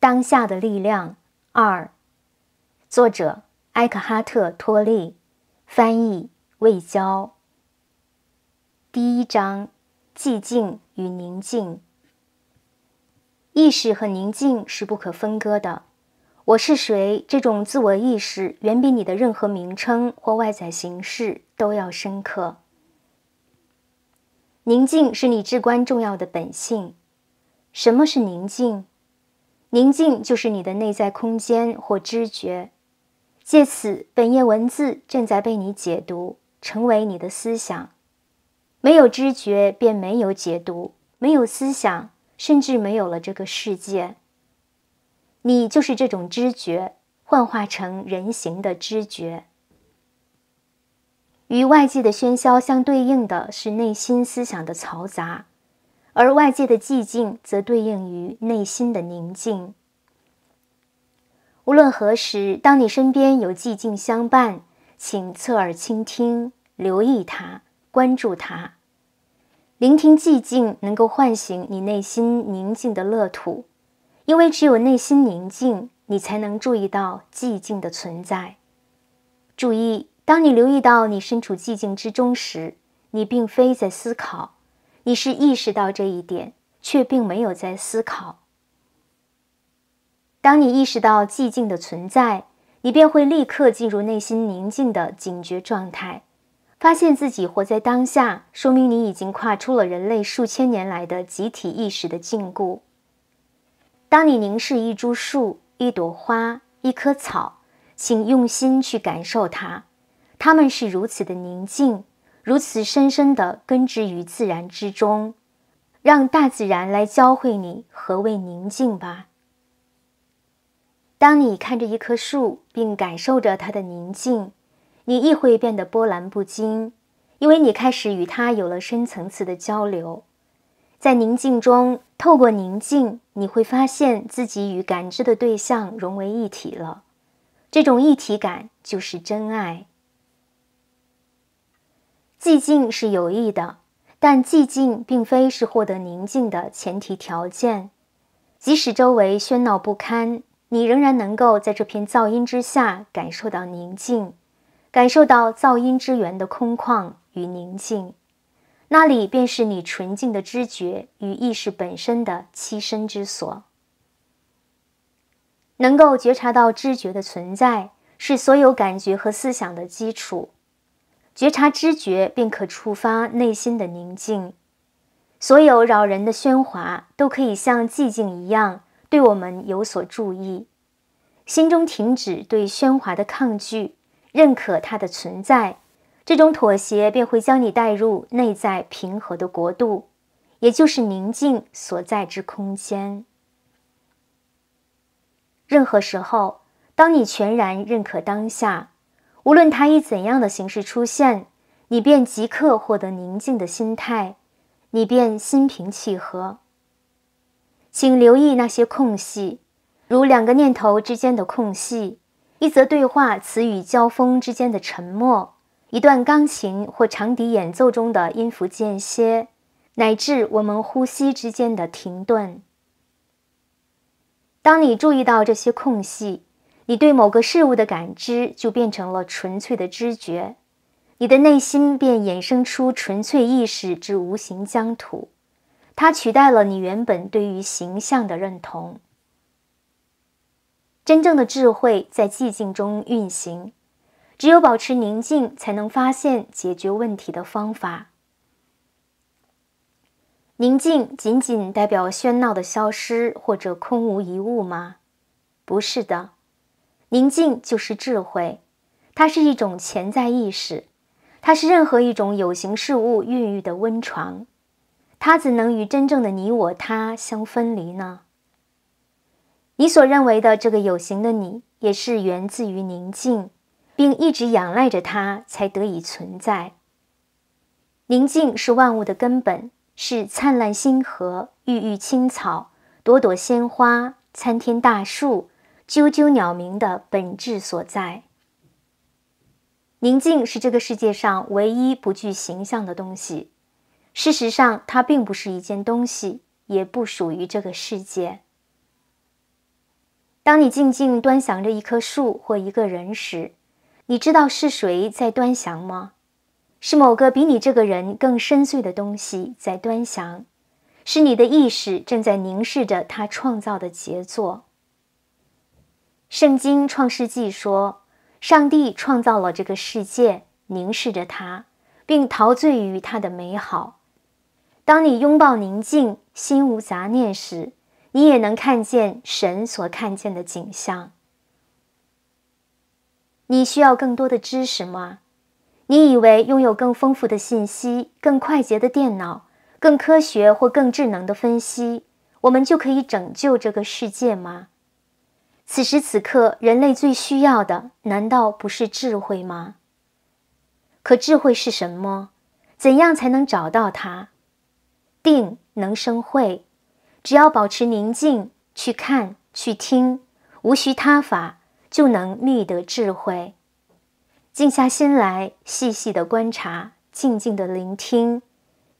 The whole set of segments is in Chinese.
当下的力量二，作者埃克哈特·托利，翻译魏娇。第一章：寂静与宁静。意识和宁静是不可分割的。我是谁？这种自我意识远比你的任何名称或外在形式都要深刻。宁静是你至关重要的本性。什么是宁静？宁静就是你的内在空间或知觉，借此，本页文字正在被你解读，成为你的思想。没有知觉，便没有解读；没有思想，甚至没有了这个世界。你就是这种知觉幻化成人形的知觉。与外界的喧嚣相对应的是内心思想的嘈杂。而外界的寂静则对应于内心的宁静。无论何时，当你身边有寂静相伴，请侧耳倾听，留意它，关注它。聆听寂静，能够唤醒你内心宁静的乐土，因为只有内心宁静，你才能注意到寂静的存在。注意，当你留意到你身处寂静之中时，你并非在思考。你是意识到这一点，却并没有在思考。当你意识到寂静的存在，你便会立刻进入内心宁静的警觉状态，发现自己活在当下，说明你已经跨出了人类数千年来的集体意识的禁锢。当你凝视一株树、一朵花、一棵草，请用心去感受它，它们是如此的宁静。如此深深地根植于自然之中，让大自然来教会你何谓宁静吧。当你看着一棵树，并感受着它的宁静，你亦会变得波澜不惊，因为你开始与它有了深层次的交流。在宁静中，透过宁静，你会发现自己与感知的对象融为一体了。这种一体感就是真爱。寂静是有益的，但寂静并非是获得宁静的前提条件。即使周围喧闹不堪，你仍然能够在这片噪音之下感受到宁静，感受到噪音之源的空旷与宁静。那里便是你纯净的知觉与意识本身的栖身之所。能够觉察到知觉的存在，是所有感觉和思想的基础。觉察知觉便可触发内心的宁静，所有扰人的喧哗都可以像寂静一样对我们有所注意。心中停止对喧哗的抗拒，认可它的存在，这种妥协便会将你带入内在平和的国度，也就是宁静所在之空间。任何时候，当你全然认可当下。无论它以怎样的形式出现，你便即刻获得宁静的心态，你便心平气和。请留意那些空隙，如两个念头之间的空隙，一则对话词语交锋之间的沉默，一段钢琴或长笛演奏中的音符间歇，乃至我们呼吸之间的停顿。当你注意到这些空隙，你对某个事物的感知就变成了纯粹的知觉，你的内心便衍生出纯粹意识之无形疆土，它取代了你原本对于形象的认同。真正的智慧在寂静中运行，只有保持宁静，才能发现解决问题的方法。宁静仅仅代表喧闹的消失，或者空无一物吗？不是的。宁静就是智慧，它是一种潜在意识，它是任何一种有形事物孕育的温床，它怎能与真正的你我他相分离呢？你所认为的这个有形的你，也是源自于宁静，并一直仰赖着它才得以存在。宁静是万物的根本，是灿烂星河、郁郁青草、朵朵鲜花、参天大树。啾啾鸟鸣的本质所在。宁静是这个世界上唯一不具形象的东西。事实上，它并不是一件东西，也不属于这个世界。当你静静端详着一棵树或一个人时，你知道是谁在端详吗？是某个比你这个人更深邃的东西在端详，是你的意识正在凝视着他创造的杰作。圣经创世纪说，上帝创造了这个世界，凝视着它，并陶醉于它的美好。当你拥抱宁静，心无杂念时，你也能看见神所看见的景象。你需要更多的知识吗？你以为拥有更丰富的信息、更快捷的电脑、更科学或更智能的分析，我们就可以拯救这个世界吗？此时此刻，人类最需要的难道不是智慧吗？可智慧是什么？怎样才能找到它？定能生慧，只要保持宁静，去看，去听，无需他法，就能觅得智慧。静下心来，细细的观察，静静的聆听，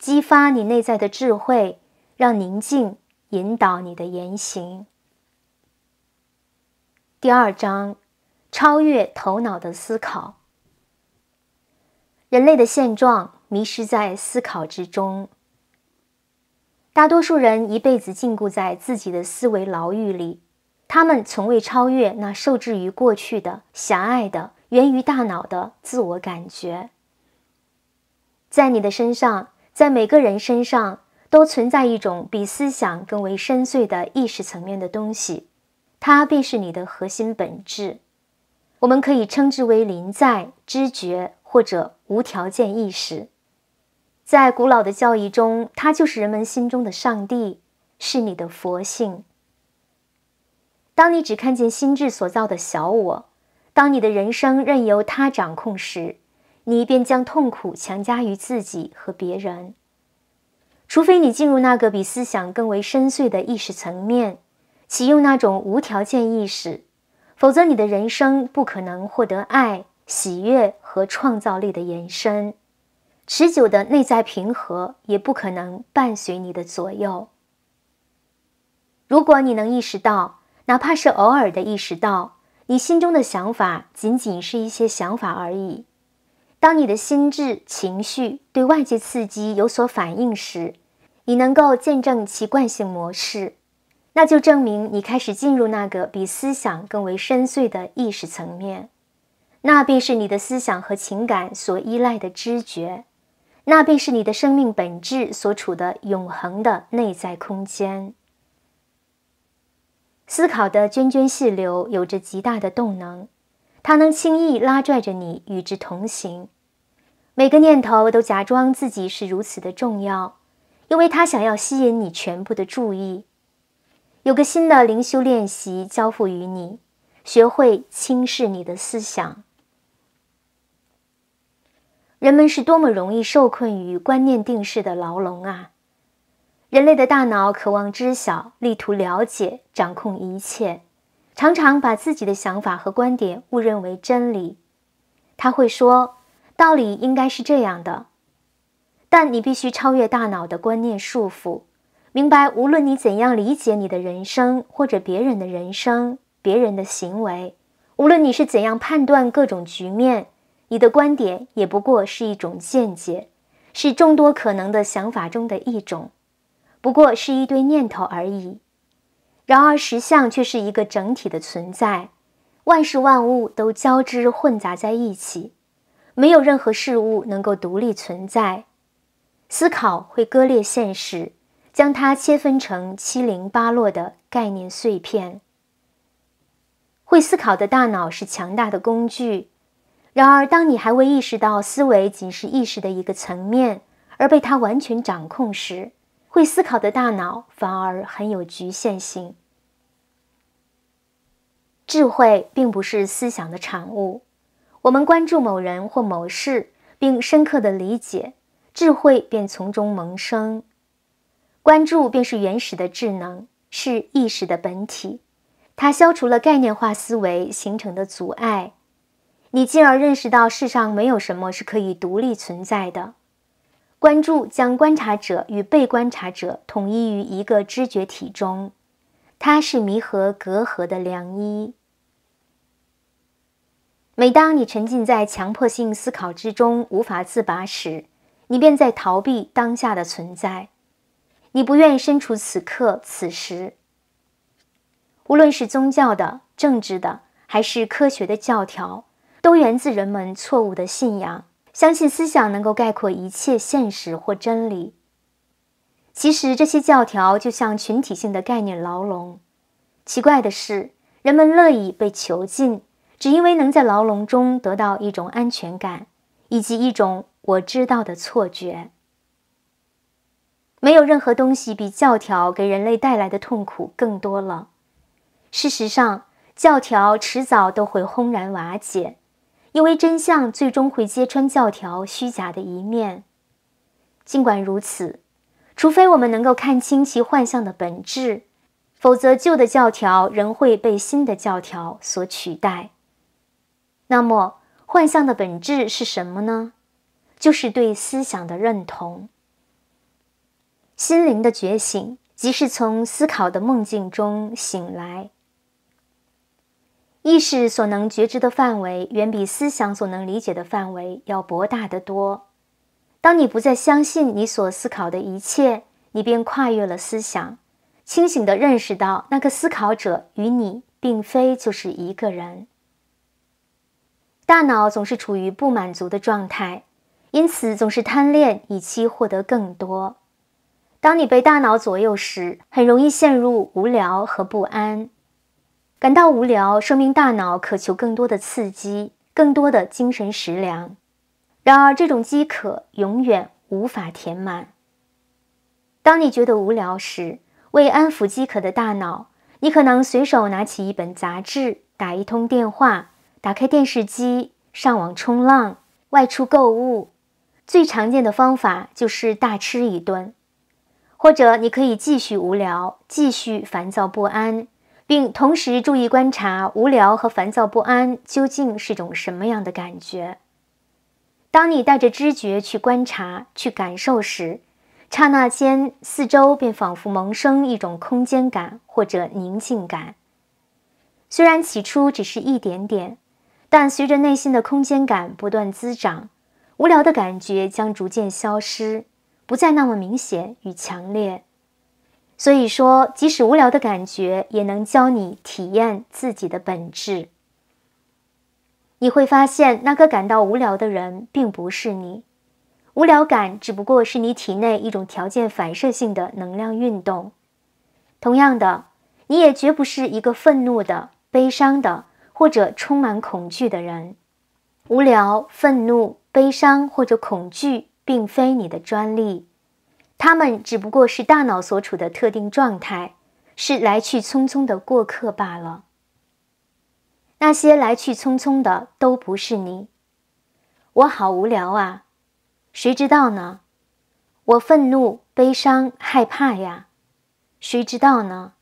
激发你内在的智慧，让宁静引导你的言行。第二章，超越头脑的思考。人类的现状迷失在思考之中。大多数人一辈子禁锢在自己的思维牢狱里，他们从未超越那受制于过去的狭隘的源于大脑的自我感觉。在你的身上，在每个人身上，都存在一种比思想更为深邃的意识层面的东西。它必是你的核心本质，我们可以称之为临在、知觉或者无条件意识。在古老的教义中，它就是人们心中的上帝，是你的佛性。当你只看见心智所造的小我，当你的人生任由它掌控时，你便将痛苦强加于自己和别人。除非你进入那个比思想更为深邃的意识层面。启用那种无条件意识，否则你的人生不可能获得爱、喜悦和创造力的延伸，持久的内在平和也不可能伴随你的左右。如果你能意识到，哪怕是偶尔的意识到，你心中的想法仅仅是一些想法而已。当你的心智、情绪对外界刺激有所反应时，你能够见证其惯性模式。那就证明你开始进入那个比思想更为深邃的意识层面，那必是你的思想和情感所依赖的知觉，那必是你的生命本质所处的永恒的内在空间。思考的涓涓细流有着极大的动能，它能轻易拉拽着你与之同行。每个念头都假装自己是如此的重要，因为它想要吸引你全部的注意。有个新的灵修练习交付于你，学会轻视你的思想。人们是多么容易受困于观念定式的牢笼啊！人类的大脑渴望知晓，力图了解，掌控一切，常常把自己的想法和观点误认为真理。他会说：“道理应该是这样的。”但你必须超越大脑的观念束缚。明白，无论你怎样理解你的人生，或者别人的人生、别人的行为，无论你是怎样判断各种局面，你的观点也不过是一种见解，是众多可能的想法中的一种，不过是一堆念头而已。然而，实相却是一个整体的存在，万事万物都交织混杂在一起，没有任何事物能够独立存在。思考会割裂现实。将它切分成七零八落的概念碎片。会思考的大脑是强大的工具，然而，当你还未意识到思维仅是意识的一个层面，而被它完全掌控时，会思考的大脑反而很有局限性。智慧并不是思想的产物，我们关注某人或某事，并深刻的理解，智慧便从中萌生。关注便是原始的智能，是意识的本体。它消除了概念化思维形成的阻碍，你进而认识到世上没有什么是可以独立存在的。关注将观察者与被观察者统一于一个知觉体中，它是弥合隔阂的良医。每当你沉浸在强迫性思考之中无法自拔时，你便在逃避当下的存在。你不愿意身处此刻此时。无论是宗教的、政治的，还是科学的教条，都源自人们错误的信仰，相信思想能够概括一切现实或真理。其实，这些教条就像群体性的概念牢笼。奇怪的是，人们乐意被囚禁，只因为能在牢笼中得到一种安全感，以及一种“我知道”的错觉。没有任何东西比教条给人类带来的痛苦更多了。事实上，教条迟早都会轰然瓦解，因为真相最终会揭穿教条虚假的一面。尽管如此，除非我们能够看清其幻象的本质，否则旧的教条仍会被新的教条所取代。那么，幻象的本质是什么呢？就是对思想的认同。心灵的觉醒，即是从思考的梦境中醒来。意识所能觉知的范围，远比思想所能理解的范围要博大得多。当你不再相信你所思考的一切，你便跨越了思想，清醒地认识到那个思考者与你并非就是一个人。大脑总是处于不满足的状态，因此总是贪恋，以期获得更多。当你被大脑左右时，很容易陷入无聊和不安。感到无聊，说明大脑渴求更多的刺激，更多的精神食粮。然而，这种饥渴永远无法填满。当你觉得无聊时，为安抚饥渴的大脑，你可能随手拿起一本杂志，打一通电话，打开电视机，上网冲浪，外出购物。最常见的方法就是大吃一顿。或者你可以继续无聊，继续烦躁不安，并同时注意观察无聊和烦躁不安究竟是种什么样的感觉。当你带着知觉去观察、去感受时，刹那间四周便仿佛萌生一种空间感或者宁静感。虽然起初只是一点点，但随着内心的空间感不断滋长，无聊的感觉将逐渐消失。不再那么明显与强烈，所以说，即使无聊的感觉，也能教你体验自己的本质。你会发现，那个感到无聊的人并不是你，无聊感只不过是你体内一种条件反射性的能量运动。同样的，你也绝不是一个愤怒的、悲伤的或者充满恐惧的人。无聊、愤怒、悲伤或者恐惧。并非你的专利，他们只不过是大脑所处的特定状态，是来去匆匆的过客罢了。那些来去匆匆的都不是你。我好无聊啊，谁知道呢？我愤怒、悲伤、害怕呀，谁知道呢？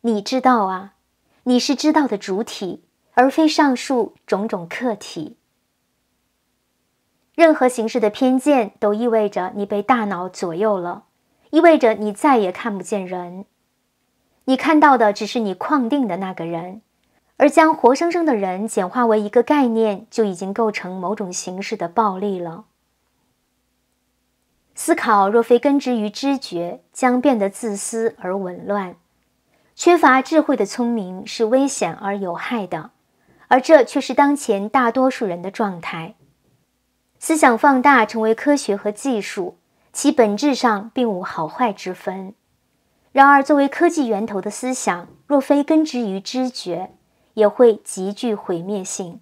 你知道啊，你是知道的主体，而非上述种种客体。任何形式的偏见都意味着你被大脑左右了，意味着你再也看不见人，你看到的只是你框定的那个人，而将活生生的人简化为一个概念，就已经构成某种形式的暴力了。思考若非根植于知觉，将变得自私而紊乱，缺乏智慧的聪明是危险而有害的，而这却是当前大多数人的状态。思想放大成为科学和技术，其本质上并无好坏之分。然而，作为科技源头的思想，若非根植于知觉，也会极具毁灭性。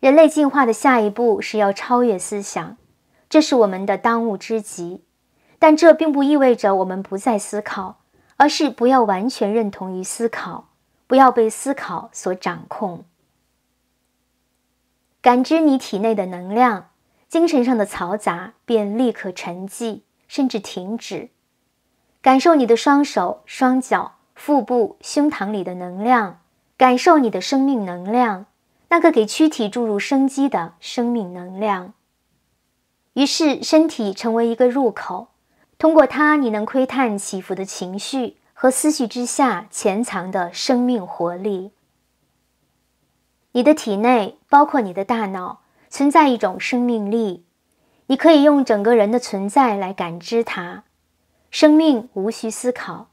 人类进化的下一步是要超越思想，这是我们的当务之急。但这并不意味着我们不再思考，而是不要完全认同于思考，不要被思考所掌控。感知你体内的能量，精神上的嘈杂便立刻沉寂，甚至停止。感受你的双手、双脚、腹部、胸膛里的能量，感受你的生命能量，那个给躯体注入生机的生命能量。于是，身体成为一个入口，通过它，你能窥探起伏的情绪和思绪之下潜藏的生命活力。你的体内。包括你的大脑存在一种生命力，你可以用整个人的存在来感知它。生命无需思考，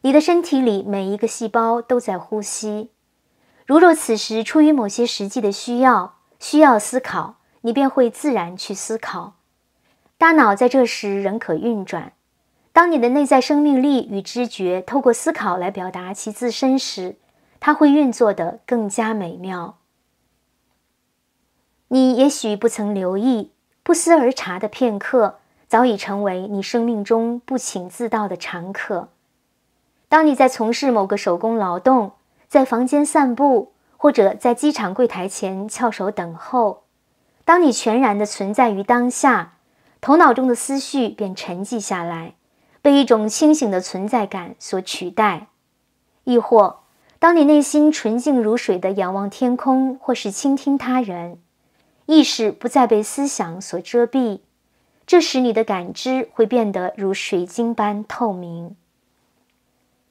你的身体里每一个细胞都在呼吸。如若此时出于某些实际的需要，需要思考，你便会自然去思考。大脑在这时仍可运转。当你的内在生命力与知觉透过思考来表达其自身时，它会运作得更加美妙。你也许不曾留意，不思而察的片刻，早已成为你生命中不请自到的常客。当你在从事某个手工劳动，在房间散步，或者在机场柜台前翘首等候，当你全然的存在于当下，头脑中的思绪便沉寂下来，被一种清醒的存在感所取代。亦或，当你内心纯净如水的仰望天空，或是倾听他人。意识不再被思想所遮蔽，这时你的感知会变得如水晶般透明。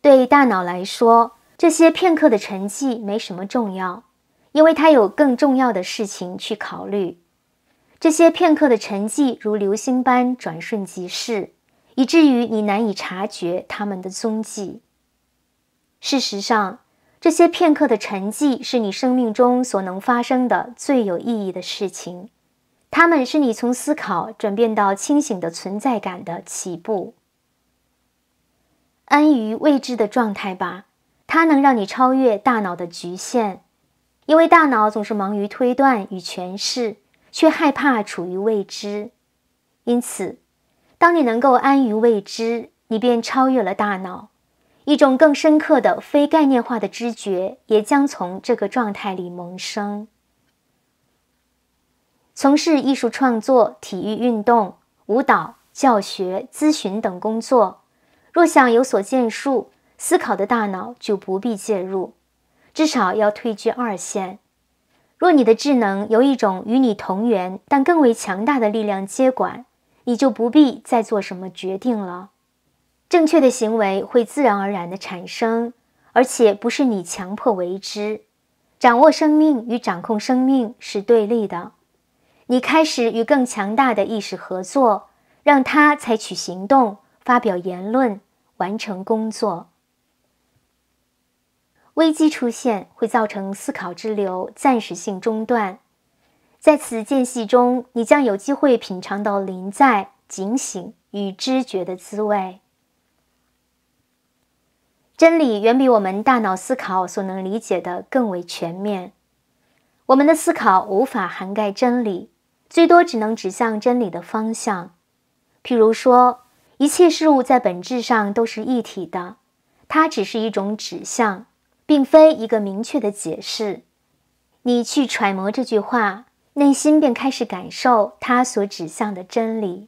对大脑来说，这些片刻的沉寂没什么重要，因为它有更重要的事情去考虑。这些片刻的沉寂如流星般转瞬即逝，以至于你难以察觉它们的踪迹。事实上，这些片刻的沉寂是你生命中所能发生的最有意义的事情，它们是你从思考转变到清醒的存在感的起步。安于未知的状态吧，它能让你超越大脑的局限，因为大脑总是忙于推断与诠释，却害怕处于未知。因此，当你能够安于未知，你便超越了大脑。一种更深刻的非概念化的知觉也将从这个状态里萌生。从事艺术创作、体育运动、舞蹈、教学、咨询等工作，若想有所建树，思考的大脑就不必介入，至少要退居二线。若你的智能由一种与你同源但更为强大的力量接管，你就不必再做什么决定了。正确的行为会自然而然地产生，而且不是你强迫为之。掌握生命与掌控生命是对立的。你开始与更强大的意识合作，让它采取行动、发表言论、完成工作。危机出现会造成思考之流暂时性中断，在此间隙中，你将有机会品尝到临在、警醒与知觉的滋味。真理远比我们大脑思考所能理解的更为全面。我们的思考无法涵盖真理，最多只能指向真理的方向。譬如说，一切事物在本质上都是一体的，它只是一种指向，并非一个明确的解释。你去揣摩这句话，内心便开始感受它所指向的真理。